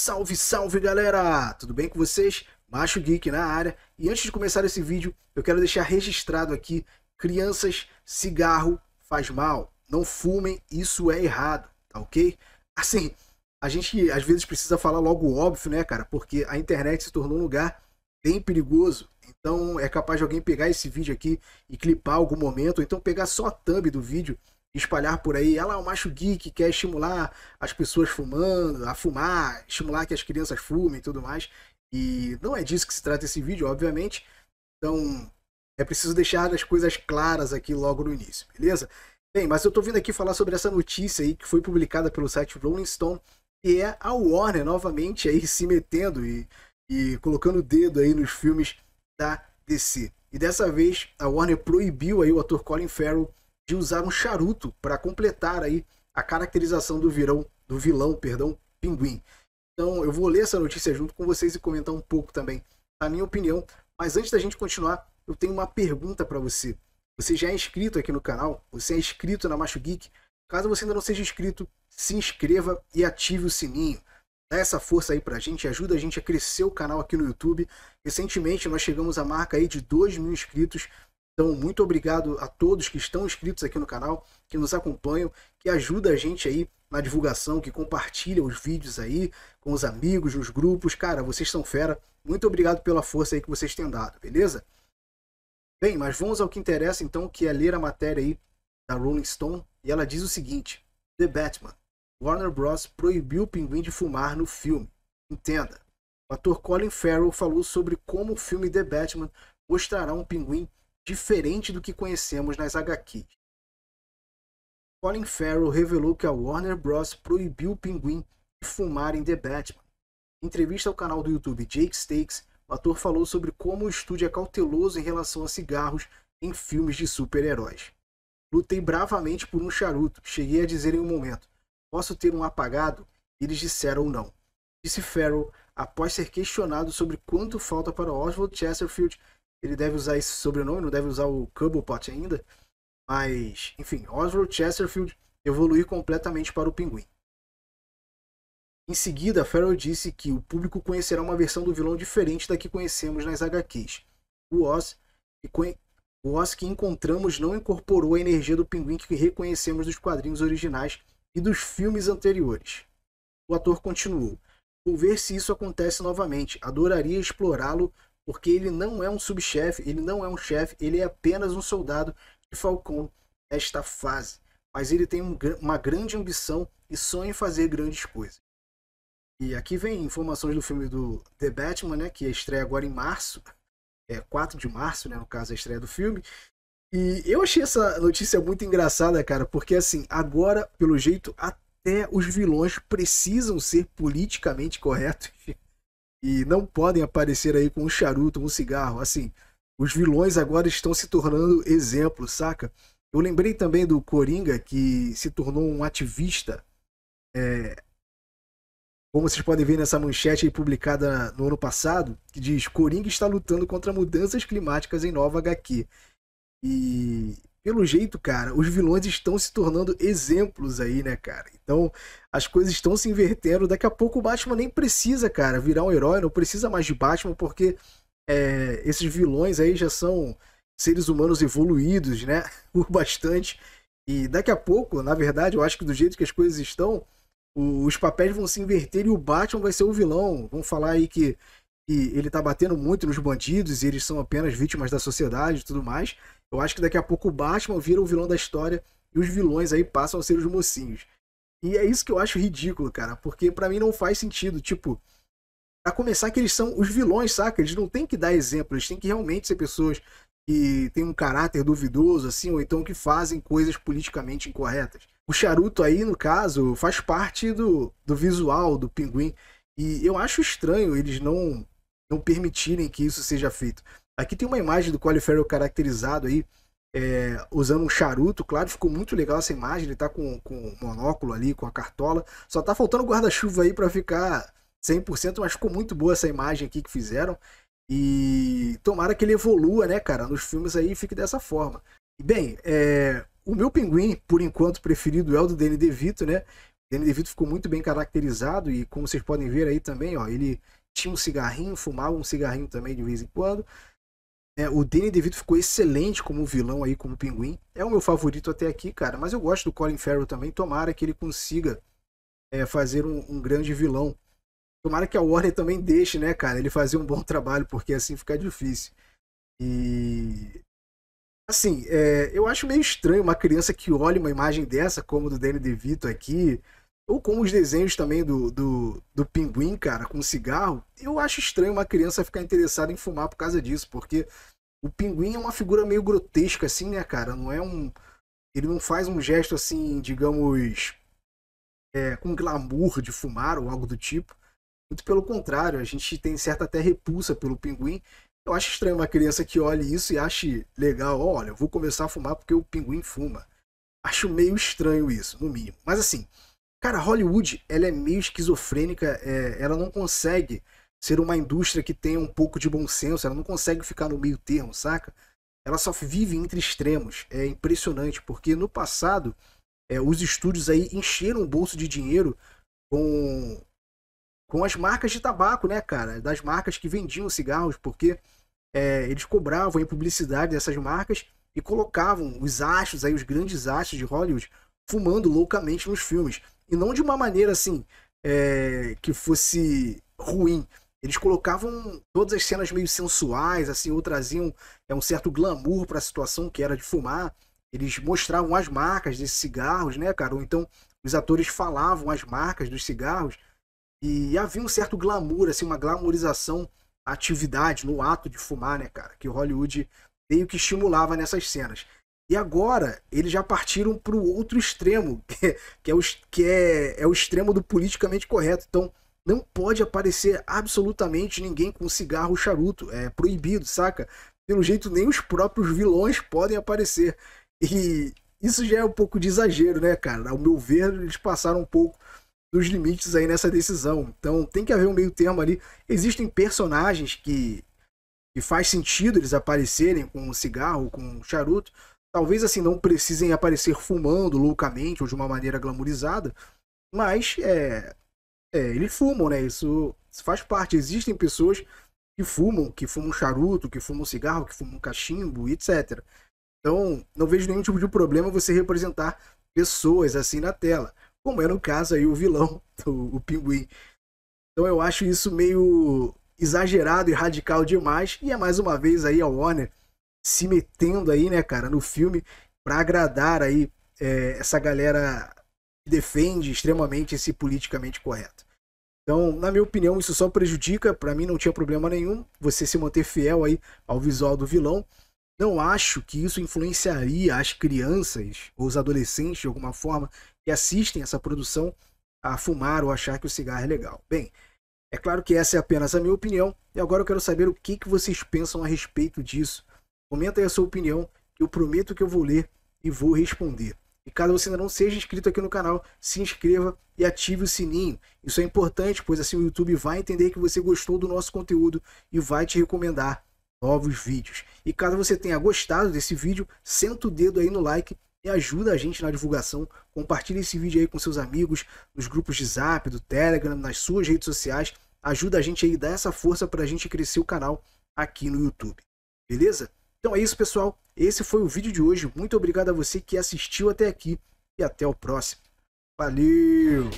Salve, salve galera! Tudo bem com vocês? Macho Geek na área. E antes de começar esse vídeo, eu quero deixar registrado aqui: crianças, cigarro faz mal. Não fumem, isso é errado, tá ok? Assim, a gente às vezes precisa falar logo óbvio, né, cara? Porque a internet se tornou um lugar bem perigoso. Então é capaz de alguém pegar esse vídeo aqui e clipar algum momento, ou então pegar só a thumb do vídeo espalhar por aí. Ela é o macho geek, quer estimular as pessoas fumando, a fumar, estimular que as crianças fumem e tudo mais. E não é disso que se trata esse vídeo, obviamente. Então, é preciso deixar as coisas claras aqui logo no início, beleza? Bem, mas eu tô vindo aqui falar sobre essa notícia aí que foi publicada pelo site Rolling Stone, e é a Warner novamente aí se metendo e, e colocando o dedo aí nos filmes da DC. E dessa vez a Warner proibiu aí o ator Colin Farrell de usar um charuto para completar aí a caracterização do virão, do vilão, perdão, pinguim. Então eu vou ler essa notícia junto com vocês e comentar um pouco também a minha opinião. Mas antes da gente continuar, eu tenho uma pergunta para você. Você já é inscrito aqui no canal? Você é inscrito na Macho Geek? Caso você ainda não seja inscrito, se inscreva e ative o sininho. Dá essa força aí pra gente, ajuda a gente a crescer o canal aqui no YouTube. Recentemente nós chegamos à marca aí de 2 mil inscritos então, muito obrigado a todos que estão inscritos aqui no canal, que nos acompanham, que ajuda a gente aí na divulgação, que compartilha os vídeos aí com os amigos, nos grupos. Cara, vocês são fera. Muito obrigado pela força aí que vocês têm dado, beleza? Bem, mas vamos ao que interessa então, que é ler a matéria aí da Rolling Stone, e ela diz o seguinte: The Batman. Warner Bros proibiu o pinguim de fumar no filme. Entenda. O ator Colin Farrell falou sobre como o filme The Batman mostrará um pinguim diferente do que conhecemos nas HQs. Colin Farrell revelou que a Warner Bros. proibiu o Pinguim de fumar em The Batman. Em entrevista ao canal do YouTube Jake Stakes, o ator falou sobre como o estúdio é cauteloso em relação a cigarros em filmes de super-heróis. Lutei bravamente por um charuto, cheguei a dizer em um momento: posso ter um apagado? Eles disseram não. Disse Farrell após ser questionado sobre quanto falta para Oswald Chesterfield ele deve usar esse sobrenome, não deve usar o Cobblepot ainda. Mas, enfim, Oswald Chesterfield evoluir completamente para o Pinguim. Em seguida, Farrell disse que o público conhecerá uma versão do vilão diferente da que conhecemos nas HQs. O Oz, o Oz que encontramos não incorporou a energia do pinguim que reconhecemos dos quadrinhos originais e dos filmes anteriores. O ator continuou: Vou ver se isso acontece novamente. Adoraria explorá-lo porque ele não é um subchefe, ele não é um chefe, ele é apenas um soldado de Falcão nesta fase. Mas ele tem um, uma grande ambição e sonha em fazer grandes coisas. E aqui vem informações do filme do The Batman, né, que estreia agora em março, é 4 de março, né, no caso a estreia do filme. E eu achei essa notícia muito engraçada, cara, porque assim, agora, pelo jeito, até os vilões precisam ser politicamente corretos. e não podem aparecer aí com um charuto, um cigarro. Assim, os vilões agora estão se tornando exemplo, saca? Eu lembrei também do Coringa, que se tornou um ativista. É... Como vocês podem ver nessa manchete publicada no ano passado, que diz: Coringa está lutando contra mudanças climáticas em Nova HQ. E pelo jeito, cara, os vilões estão se tornando exemplos aí, né, cara? Então, as coisas estão se invertendo. Daqui a pouco o Batman nem precisa, cara, virar um herói, não precisa mais de Batman, porque é, esses vilões aí já são seres humanos evoluídos, né? Por bastante. E daqui a pouco, na verdade, eu acho que do jeito que as coisas estão, os papéis vão se inverter e o Batman vai ser o vilão. Vamos falar aí que e ele tá batendo muito nos bandidos e eles são apenas vítimas da sociedade e tudo mais. Eu acho que daqui a pouco o Batman vira o vilão da história e os vilões aí passam a ser os mocinhos. E é isso que eu acho ridículo, cara, porque para mim não faz sentido, tipo, a começar que eles são os vilões, saca? Eles não tem que dar exemplo, eles têm que realmente ser pessoas que têm um caráter duvidoso, assim, ou então que fazem coisas politicamente incorretas. O charuto aí, no caso, faz parte do, do visual do pinguim. E eu acho estranho eles não não permitirem que isso seja feito. Aqui tem uma imagem do Colin caracterizado aí, é, usando um charuto, claro, ficou muito legal essa imagem, ele tá com, com monóculo ali, com a cartola, só tá faltando guarda-chuva aí para ficar 100%, mas ficou muito boa essa imagem aqui que fizeram, e tomara que ele evolua, né, cara, nos filmes aí fique dessa forma. bem, é, o meu pinguim, por enquanto, preferido é o do Danny DeVito, né, Danny DeVito ficou muito bem caracterizado e como vocês podem ver aí também, ó, ele tinha um cigarrinho, fumava um cigarrinho também de vez em quando. É, o Danny DeVito ficou excelente como vilão aí, como pinguim. É o meu favorito até aqui, cara. Mas eu gosto do Colin Farrell também. Tomara que ele consiga é, fazer um, um, grande vilão. Tomara que a Warner também deixe, né, cara? Ele fazer um bom trabalho, porque assim fica difícil. E. Assim, é, eu acho meio estranho uma criança que olha uma imagem dessa, como do Danny DeVito aqui, ou como os desenhos também do, do, do pinguim, cara, com cigarro. Eu acho estranho uma criança ficar interessada em fumar por causa disso, porque o pinguim é uma figura meio grotesca, assim, né, cara? Não é um. Ele não faz um gesto assim, digamos. É, com glamour de fumar ou algo do tipo. Muito pelo contrário, a gente tem certa até repulsa pelo pinguim. Eu acho estranho uma criança que olhe isso e ache legal, olha, eu vou começar a fumar porque o pinguim fuma. Acho meio estranho isso, no mínimo. Mas assim, Cara, Hollywood, ela é meio esquizofrênica, é, ela não consegue ser uma indústria que tenha um pouco de bom senso, ela não consegue ficar no meio termo, saca? Ela só vive entre extremos. É impressionante, porque no passado é, os estúdios aí encheram o bolso de dinheiro com, com as marcas de tabaco, né, cara? Das marcas que vendiam cigarros, porque é, eles cobravam em publicidade dessas marcas e colocavam os achos aí, os grandes astros de Hollywood, fumando loucamente nos filmes. E não de uma maneira assim é, que fosse ruim. Eles colocavam todas as cenas meio sensuais, assim, ou traziam é, um certo glamour para a situação que era de fumar. Eles mostravam as marcas desses cigarros, né, cara? Ou então os atores falavam as marcas dos cigarros. E havia um certo glamour, assim, uma glamorização atividade, no ato de fumar, né, cara? Que Hollywood meio que estimulava nessas cenas. E agora eles já partiram para o outro extremo, é, que, é, o, que é, é o extremo do politicamente correto. Então não pode aparecer absolutamente ninguém com cigarro ou charuto. É proibido, saca? Pelo jeito, nem os próprios vilões podem aparecer. E isso já é um pouco de exagero, né, cara? Ao meu ver, eles passaram um pouco dos limites aí nessa decisão. Então tem que haver um meio termo ali. Existem personagens que, que faz sentido eles aparecerem com cigarro, com charuto, Talvez assim não precisem aparecer fumando loucamente ou de uma maneira glamourizada, mas é, é, eles fumam, né? Isso, isso faz parte. Existem pessoas que fumam, que fumam charuto, que fumam cigarro, que fumam cachimbo, etc. Então, não vejo nenhum tipo de problema você representar pessoas assim na tela, como é no caso aí o vilão, o, o pinguim. Então eu acho isso meio exagerado e radical demais, e é mais uma vez aí a Warner se metendo aí, né, cara, no filme para agradar aí é, essa galera que defende extremamente esse politicamente correto. Então, na minha opinião, isso só prejudica. Para mim, não tinha problema nenhum você se manter fiel aí ao visual do vilão. Não acho que isso influenciaria as crianças ou os adolescentes de alguma forma que assistem essa produção a fumar ou achar que o cigarro é legal. Bem, é claro que essa é apenas a minha opinião e agora eu quero saber o que, que vocês pensam a respeito disso. Comenta aí a sua opinião, eu prometo que eu vou ler e vou responder. E caso você ainda não seja inscrito aqui no canal, se inscreva e ative o sininho. Isso é importante, pois assim o YouTube vai entender que você gostou do nosso conteúdo e vai te recomendar novos vídeos. E caso você tenha gostado desse vídeo, senta o dedo aí no like e ajuda a gente na divulgação. Compartilhe esse vídeo aí com seus amigos, nos grupos de zap, do Telegram, nas suas redes sociais. Ajuda a gente aí, dá essa força para a gente crescer o canal aqui no YouTube. Beleza? Então é isso, pessoal. Esse foi o vídeo de hoje. Muito obrigado a você que assistiu até aqui e até o próximo. Valeu!